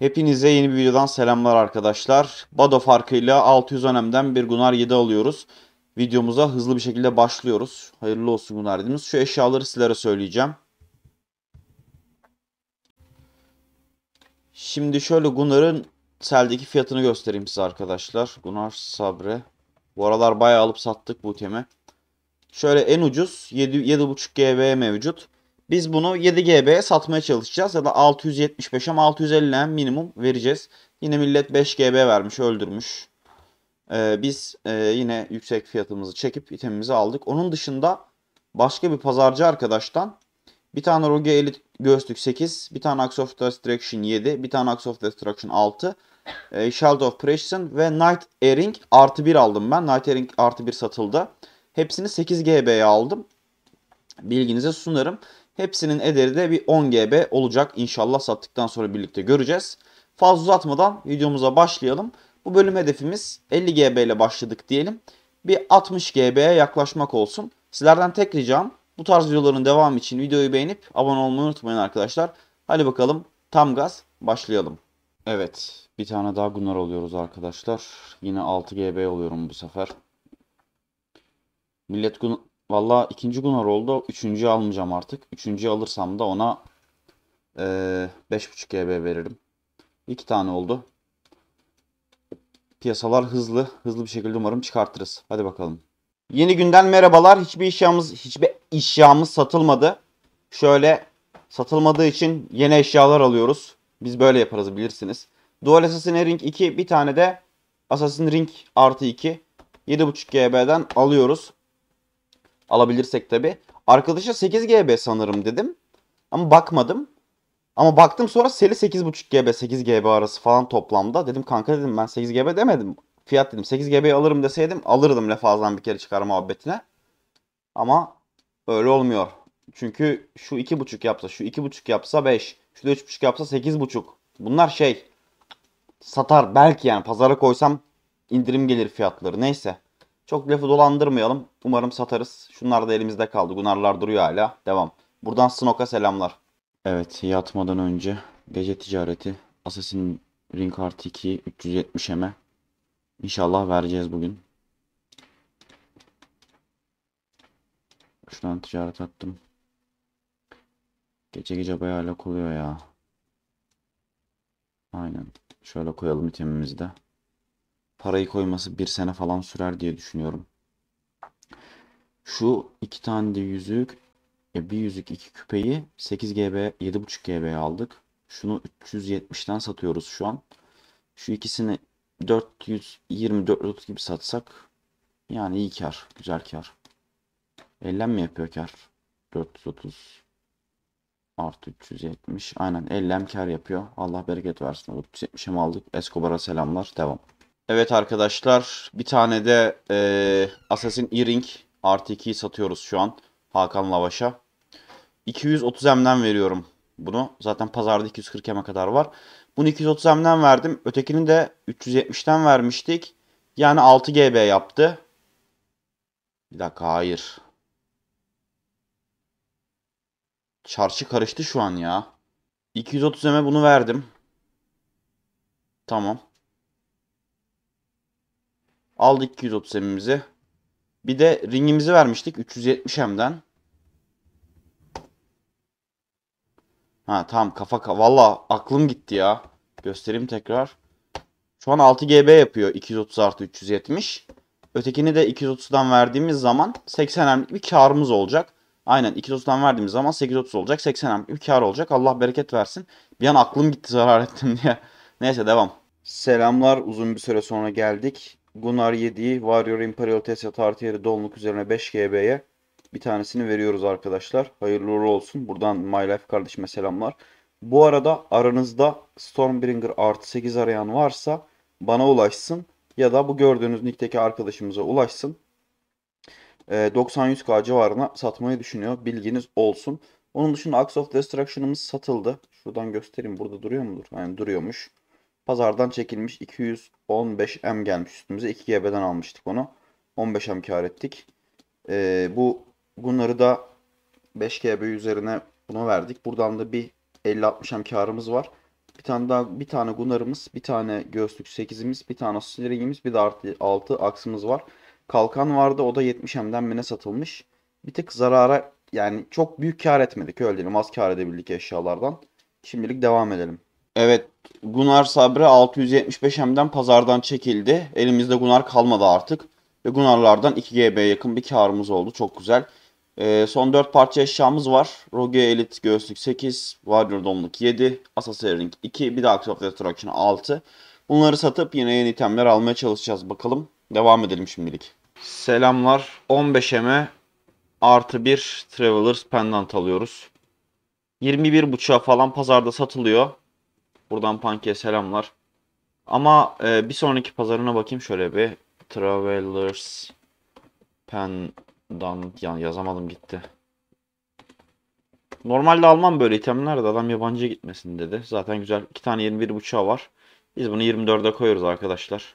Hepinize yeni bir videodan selamlar arkadaşlar. Bado farkıyla 600 önemden bir Gunar 7 alıyoruz. Videomuza hızlı bir şekilde başlıyoruz. Hayırlı olsun Gunar dediğimiz. Şu eşyaları sizlere söyleyeceğim. Şimdi şöyle Gunar'ın seldeki fiyatını göstereyim size arkadaşlar. Gunar Sabre. Bu aralar bayağı alıp sattık bu teme. Şöyle en ucuz 7.5 GB mevcut. Biz bunu 7GB'ye satmaya çalışacağız ya da 675 ama 650 minimum vereceğiz. Yine millet 5GB vermiş öldürmüş. Ee, biz e, yine yüksek fiyatımızı çekip itemimizi aldık. Onun dışında başka bir pazarcı arkadaştan bir tane Rogue Elite Gözlük 8, bir tane Axe of Destruction 7, bir tane Axe of Destruction 6, e, Shield of Precision ve Night Airing artı 1 aldım ben. Night Airing artı 1 satıldı. Hepsini 8 GB'ye aldım. Bilginize sunarım. Hepsinin ederi de bir 10 GB olacak. İnşallah sattıktan sonra birlikte göreceğiz. Fazla uzatmadan videomuza başlayalım. Bu bölüm hedefimiz 50 GB ile başladık diyelim. Bir 60 GB'ye yaklaşmak olsun. Sizlerden tek ricam bu tarz videoların devamı için videoyu beğenip abone olmayı unutmayın arkadaşlar. Hadi bakalım tam gaz başlayalım. Evet bir tane daha günler oluyoruz arkadaşlar. Yine 6 GB oluyorum bu sefer. Millet Gun Valla ikinci Gunar oldu. Üçüncü almayacağım artık. Üçüncü alırsam da ona e, 5.5 GB e veririm. İki tane oldu. Piyasalar hızlı. Hızlı bir şekilde umarım çıkartırız. Hadi bakalım. Yeni günden merhabalar. Hiçbir eşyamız, hiçbir eşyamız satılmadı. Şöyle satılmadığı için yeni eşyalar alıyoruz. Biz böyle yaparız bilirsiniz. Dual Assassin Ring 2 bir tane de Assassin Ring artı 2 7.5 GB'den alıyoruz. Alabilirsek tabi. Arkadaşa 8 GB sanırım dedim. Ama bakmadım. Ama baktım sonra seli 8.5 GB 8 GB arası falan toplamda. Dedim kanka dedim ben 8 GB demedim. Fiyat dedim 8 GB alırım deseydim alırdım fazlan bir kere çıkar muhabbetine. Ama öyle olmuyor. Çünkü şu 2.5 yapsa, şu 2.5 yapsa 5, şu da 3.5 yapsa 8.5. Bunlar şey satar belki yani pazara koysam indirim gelir fiyatları neyse. Çok lafı dolandırmayalım. Umarım satarız. Şunlar da elimizde kaldı. Gunarlar duruyor hala. Devam. Buradan Snok'a selamlar. Evet yatmadan önce gece ticareti Assassin Ring Art 2 370 eme inşallah vereceğiz bugün. Şuradan ticaret attım. Gece gece bayağı lak oluyor ya. Aynen. Şöyle koyalım itemimizi de parayı koyması bir sene falan sürer diye düşünüyorum. Şu iki tane de yüzük e, bir yüzük iki küpeyi 8 GB 7.5 GB aldık. Şunu 370'ten satıyoruz şu an. Şu ikisini 420 430 gibi satsak yani iyi kar. Güzel kar. Ellen mi yapıyor kar? 430 artı 370. Aynen ellem kar yapıyor. Allah bereket versin. 370'e mi aldık? Escobar'a selamlar. Devam. Evet arkadaşlar bir tane de e, Assassin Earring artı 2'yi satıyoruz şu an Hakan Lavaş'a. 230 M'den veriyorum bunu. Zaten pazarda 240 M'e kadar var. Bunu 230 M'den verdim. Ötekini de 370'ten vermiştik. Yani 6 GB yaptı. Bir dakika hayır. Çarşı karıştı şu an ya. 230 M'e bunu verdim. Tamam. Aldık 230 hemimizi. Bir de ringimizi vermiştik 370 hemden. Ha tamam kafa valla aklım gitti ya. Göstereyim tekrar. Şu an 6 GB yapıyor 230 artı 370. Ötekini de 230'dan verdiğimiz zaman 80 hemlik bir karımız olacak. Aynen 230'dan verdiğimiz zaman 830 olacak. 80 hemlik bir kar olacak. Allah bereket versin. Bir an aklım gitti zarar ettim diye. Neyse devam. Selamlar uzun bir süre sonra geldik. Gunnar 7'yi Warrior Imperial Tesla tartiyeri dolmuk üzerine 5 GB'ye bir tanesini veriyoruz arkadaşlar. Hayırlı uğurlu olsun. Buradan My Life kardeşime selamlar. Bu arada aranızda Stormbringer artı 8 arayan varsa bana ulaşsın. Ya da bu gördüğünüz nickteki arkadaşımıza ulaşsın. 90-100k ee, civarına satmayı düşünüyor. Bilginiz olsun. Onun dışında Axe of Destruction'ımız satıldı. Şuradan göstereyim. Burada duruyor mudur? Yani duruyormuş. Pazardan çekilmiş 215M gelmiş üstümüze. 2 GB'den almıştık onu. 15M kar ettik. Ee, bu bunları da 5 GB üzerine buna verdik. Buradan da bir 50-60M karımız var. Bir tane daha bir tane gunarımız, bir tane göğüslük 8'imiz, bir tane slingerimiz, bir de artı 6 aksımız var. Kalkan vardı o da 70M'den mine satılmış. Bir tık zarara yani çok büyük kar etmedik öyle diyelim az kar edebildik eşyalardan. Şimdilik devam edelim. Evet Gunar Sabri 675 hemden pazardan çekildi. Elimizde Gunar kalmadı artık. Ve Gunarlardan 2 GB yakın bir karımız oldu. Çok güzel. E, son 4 parça eşyamız var. Rogue Elite Göğüslük 8, Warrior Domluk 7, Assassin's Ring 2, bir daha Axe of Destruction 6. Bunları satıp yine yeni itemler almaya çalışacağız bakalım. Devam edelim şimdilik. Selamlar. 15M'e artı 1 Traveler's Pendant alıyoruz. 21.5'a falan pazarda satılıyor. Buradan Punk'e selamlar. Ama e, bir sonraki pazarına bakayım şöyle bir. Travelers Pendant yani yazamadım gitti. Normalde almam böyle itemler de adam yabancıya gitmesin dedi. Zaten güzel. iki tane 21 buçuğa var. Biz bunu 24'e koyuyoruz arkadaşlar.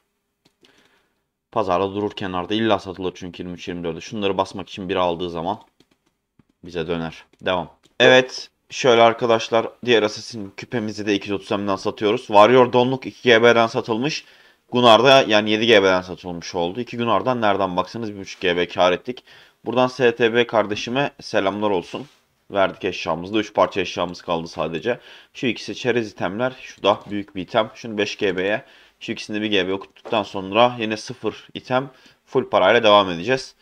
Pazarda durur kenarda. illa satılır çünkü 23-24'e. Şunları basmak için biri aldığı zaman bize döner. Devam. Evet. Şöyle arkadaşlar diğer asesin küpemizi de 230'dan satıyoruz. Warrior Donluk 2 GB'den satılmış. Gunar'da yani 7 GB'den satılmış oldu. 2 Gunar'dan nereden baksanız 1.5 GB kar ettik. Buradan STB kardeşime selamlar olsun. Verdik eşyamızda. 3 parça eşyamız kaldı sadece. Şu ikisi çerez itemler. Şu da büyük bir item. Şunu 5 GB'ye. Şu ikisinde 1 GB okuttuktan sonra yine 0 item. Full parayla devam edeceğiz.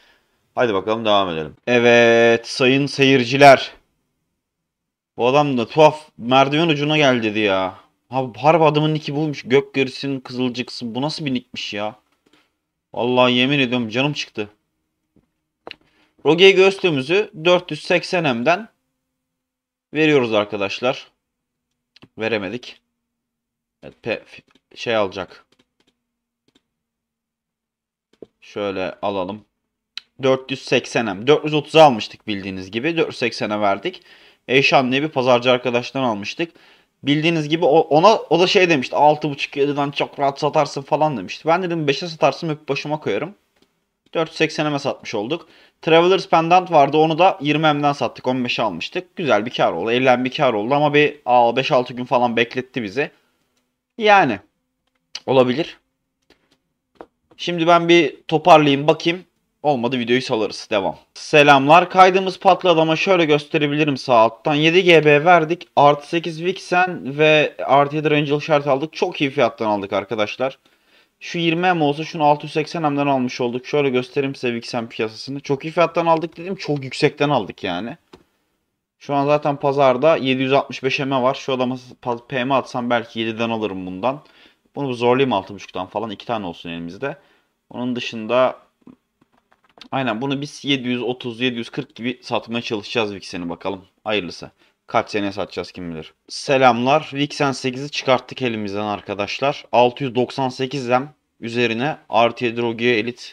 Haydi bakalım devam edelim. Evet sayın seyirciler. Bu adam da tuhaf merdiven ucuna gel dedi ya. Ha, harbi adamın niki bulmuş. Gök gerisinin kızılcıksın. Bu nasıl bir nickmiş ya? Vallahi yemin ediyorum canım çıktı. Roge göğsümüzü 480M'den veriyoruz arkadaşlar. Veremedik. Evet, şey alacak. Şöyle alalım. 480M. 430 almıştık bildiğiniz gibi. 480'e verdik. Eşan ne bir pazarcı arkadaştan almıştık. Bildiğiniz gibi ona o da şey demişti 6.5 7'den çok rahat satarsın falan demişti. Ben dedim 5'e satarsın hep başıma koyarım. 480M'e satmış olduk. Travelers Pendant vardı onu da 20M'den sattık 15'e almıştık. Güzel bir kar oldu. Elden bir kar oldu ama bir 5-6 gün falan bekletti bizi. Yani olabilir. Şimdi ben bir toparlayayım bakayım. Olmadı videoyu salarız. Devam. Selamlar. Kaydımız patladı ama şöyle gösterebilirim sağ alttan. 7 GB verdik. Artı 8 Vixen ve artı 7 Angel şart aldık. Çok iyi fiyattan aldık arkadaşlar. Şu 20M olsa şunu 680M'den almış olduk. Şöyle göstereyim size Vixen piyasasını. Çok iyi fiyattan aldık dedim. Çok yüksekten aldık yani. Şu an zaten pazarda 765M var. Şu adama PM atsam belki 7'den alırım bundan. Bunu zorlayayım 6.5'dan falan. 2 tane olsun elimizde. Onun dışında Aynen bunu biz 730-740 gibi satmaya çalışacağız Vixen'i bakalım. Hayırlısı. Kaç sene satacağız kim bilir. Selamlar. Vixen 8'i çıkarttık elimizden arkadaşlar. 698 lem üzerine RT Drogi'ye Elite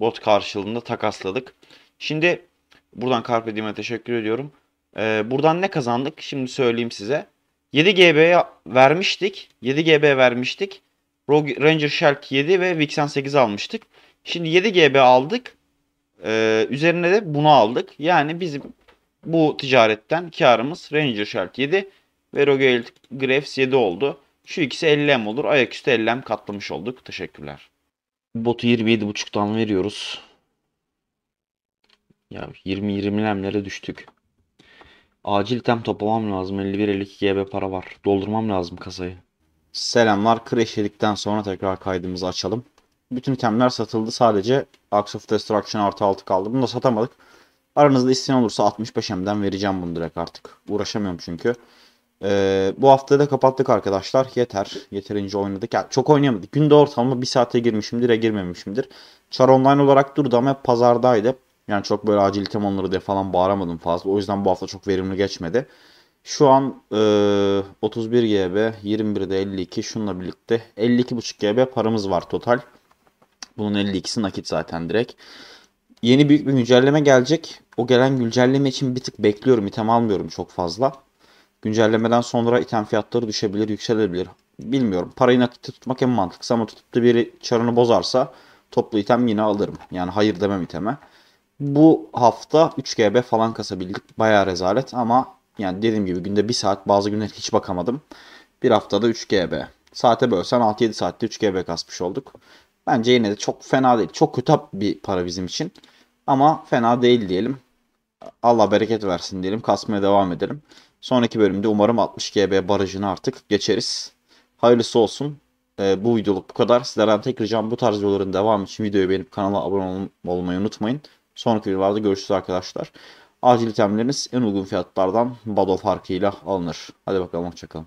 bot karşılığında takasladık. Şimdi buradan Carpe Diem'e teşekkür ediyorum. Ee, buradan ne kazandık? Şimdi söyleyeyim size. 7 GB vermiştik. 7 GB vermiştik. Ranger Shark 7 ve Vixen 8 almıştık. Şimdi 7 GB aldık. Ee, üzerine de bunu aldık. Yani bizim bu ticaretten karımız Ranger Shark 7 ve Rogue Graves 7 oldu. Şu ikisi 50M olur. Ayaküstü 50M katlamış olduk. Teşekkürler. Botu 27.5'tan veriyoruz. Ya 20-20'lemlere düştük. Acil tem toplamam lazım. 51-52 GB para var. Doldurmam lazım kasayı. Selamlar. Kreşledikten sonra tekrar kaydımızı açalım. Bütün itemler satıldı. Sadece Axe of Destruction artı 6 kaldı. Bunu da satamadık. Aranızda isteyen olursa 65 M'den vereceğim bunu direkt artık. Uğraşamıyorum çünkü. Ee, bu haftayı da kapattık arkadaşlar. Yeter. Yeterince oynadık. Yani çok oynayamadık. Günde ortalama 1 saate girmişimdir ya e girmemişimdir. Char online olarak durdu ama pazardaydı. Yani çok böyle acil item onları diye falan bağıramadım fazla. O yüzden bu hafta çok verimli geçmedi. Şu an e, 31 GB, 21'de 52 şununla birlikte 52.5 GB paramız var total. Bunun 52'si nakit zaten direkt. Yeni büyük bir güncelleme gelecek. O gelen güncelleme için bir tık bekliyorum. item almıyorum çok fazla. Güncellemeden sonra item fiyatları düşebilir, yükselebilir. Bilmiyorum. Parayı nakitte tutmak en mantıklı, ama tutup da biri çarını bozarsa toplu item yine alırım. Yani hayır demem iteme. Bu hafta 3GB falan kasabildik. Baya rezalet ama yani dediğim gibi günde 1 saat bazı günler hiç bakamadım. Bir haftada 3 GB. Saate bölsen 6-7 saatte 3 GB kasmış olduk. Bence yine de çok fena değil. Çok kötü bir para bizim için. Ama fena değil diyelim. Allah bereket versin diyelim. Kasmaya devam edelim. Sonraki bölümde umarım 60 GB barajını artık geçeriz. Hayırlısı olsun. Ee, bu videoluk bu kadar. Sizlerden tek ricam bu tarz videoların devamı için videoyu beğenip kanala abone ol olmayı unutmayın. Sonraki videolarda görüşürüz arkadaşlar. Acil itemleriniz en uygun fiyatlardan Bado farkıyla alınır. Hadi bakalım hoşçakalın.